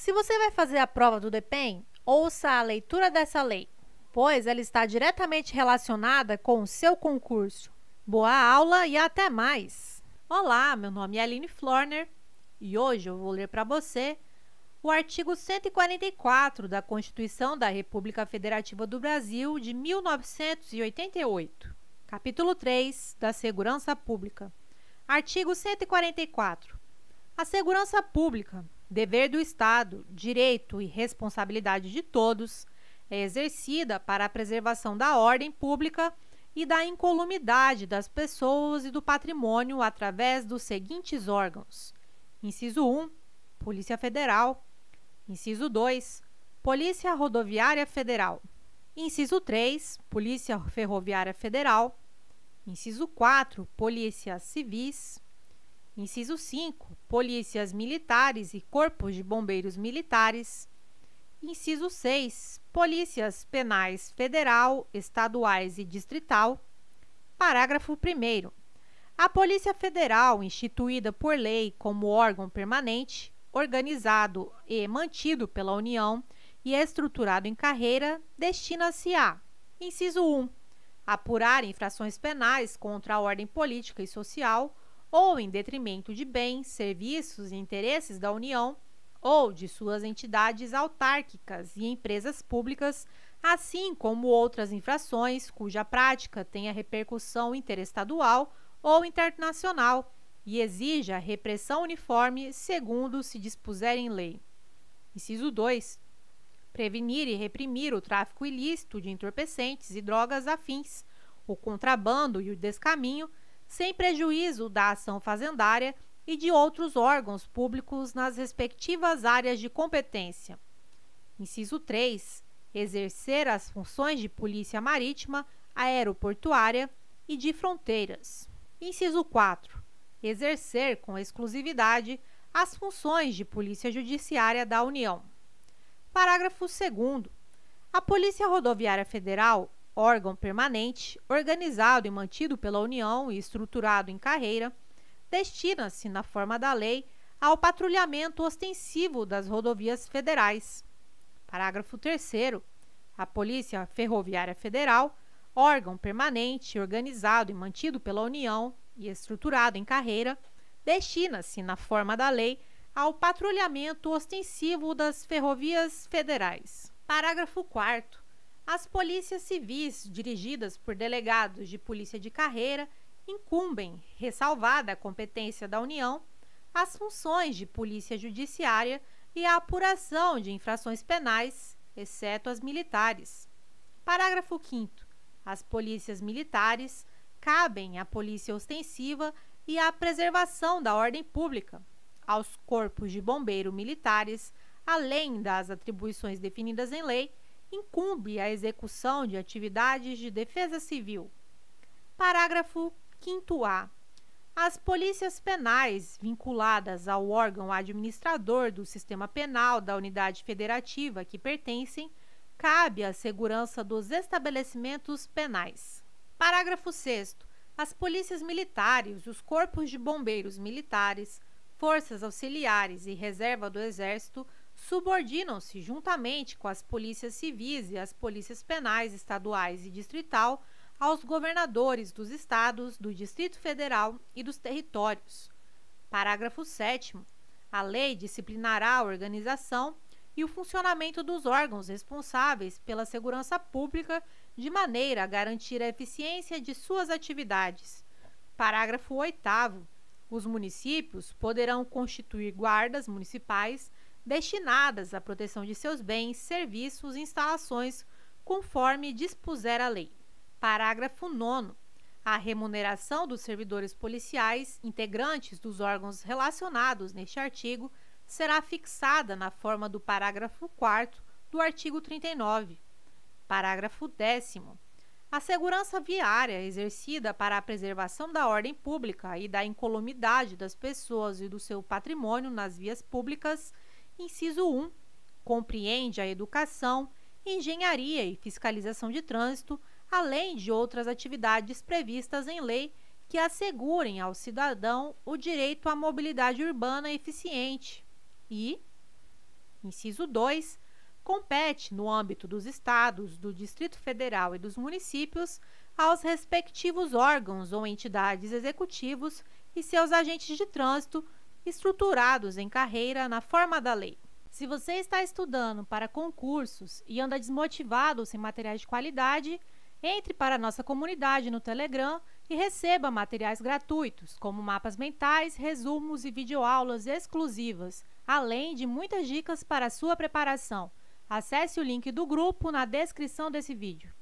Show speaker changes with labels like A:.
A: Se você vai fazer a prova do DEPEN, ouça a leitura dessa lei, pois ela está diretamente relacionada com o seu concurso. Boa aula e até mais! Olá, meu nome é Aline Florner e hoje eu vou ler para você o artigo 144 da Constituição da República Federativa do Brasil de 1988, capítulo 3 da Segurança Pública. Artigo 144. A segurança pública dever do Estado, direito e responsabilidade de todos, é exercida para a preservação da ordem pública e da incolumidade das pessoas e do patrimônio através dos seguintes órgãos: Inciso 1, Polícia Federal. Inciso 2, Polícia Rodoviária Federal. Inciso 3, Polícia Ferroviária Federal. Inciso 4, Polícias Civis. Inciso 5, polícias militares e corpos de bombeiros militares. Inciso 6, polícias penais federal, estaduais e distrital. Parágrafo 1 A Polícia Federal, instituída por lei como órgão permanente, organizado e mantido pela União e é estruturado em carreira, destina-se a: inciso 1. Apurar infrações penais contra a ordem política e social ou em detrimento de bens, serviços e interesses da União ou de suas entidades autárquicas e empresas públicas, assim como outras infrações cuja prática tenha repercussão interestadual ou internacional e exija repressão uniforme segundo se dispuser em lei. Inciso 2. Prevenir e reprimir o tráfico ilícito de entorpecentes e drogas afins, o contrabando e o descaminho sem prejuízo da ação fazendária e de outros órgãos públicos nas respectivas áreas de competência. Inciso 3. Exercer as funções de polícia marítima, aeroportuária e de fronteiras. Inciso 4. Exercer com exclusividade as funções de Polícia Judiciária da União. Parágrafo 2. A Polícia Rodoviária Federal órgão permanente, organizado e mantido pela União e estruturado em carreira, destina-se, na forma da lei, ao patrulhamento ostensivo das rodovias federais. Parágrafo 3. A Polícia Ferroviária Federal, órgão permanente, organizado e mantido pela União e estruturado em carreira, destina-se, na forma da lei, ao patrulhamento ostensivo das ferrovias federais. Parágrafo 4. As polícias civis, dirigidas por delegados de polícia de carreira, incumbem, ressalvada a competência da União, as funções de polícia judiciária e a apuração de infrações penais, exceto as militares. Parágrafo 5. As polícias militares cabem à polícia ostensiva e à preservação da ordem pública, aos corpos de bombeiro militares, além das atribuições definidas em lei incumbe a execução de atividades de defesa civil. Parágrafo 5A. As polícias penais vinculadas ao órgão administrador do sistema penal da unidade federativa que pertencem, cabe à segurança dos estabelecimentos penais. Parágrafo 6. As polícias militares, os corpos de bombeiros militares, forças auxiliares e reserva do Exército subordinam-se juntamente com as polícias civis e as polícias penais estaduais e distrital aos governadores dos estados, do Distrito Federal e dos territórios. Parágrafo 7 A lei disciplinará a organização e o funcionamento dos órgãos responsáveis pela segurança pública de maneira a garantir a eficiência de suas atividades. Parágrafo 8 Os municípios poderão constituir guardas municipais destinadas à proteção de seus bens, serviços e instalações, conforme dispuser a lei. Parágrafo 9. A remuneração dos servidores policiais integrantes dos órgãos relacionados neste artigo será fixada na forma do parágrafo 4 do artigo 39. Parágrafo 10. A segurança viária exercida para a preservação da ordem pública e da incolumidade das pessoas e do seu patrimônio nas vias públicas Inciso 1. Compreende a educação, engenharia e fiscalização de trânsito, além de outras atividades previstas em lei que assegurem ao cidadão o direito à mobilidade urbana eficiente. E, inciso 2, compete, no âmbito dos estados, do Distrito Federal e dos municípios, aos respectivos órgãos ou entidades executivos e seus agentes de trânsito estruturados em carreira na forma da lei. Se você está estudando para concursos e anda desmotivado sem materiais de qualidade, entre para nossa comunidade no Telegram e receba materiais gratuitos, como mapas mentais, resumos e videoaulas exclusivas, além de muitas dicas para a sua preparação. Acesse o link do grupo na descrição desse vídeo.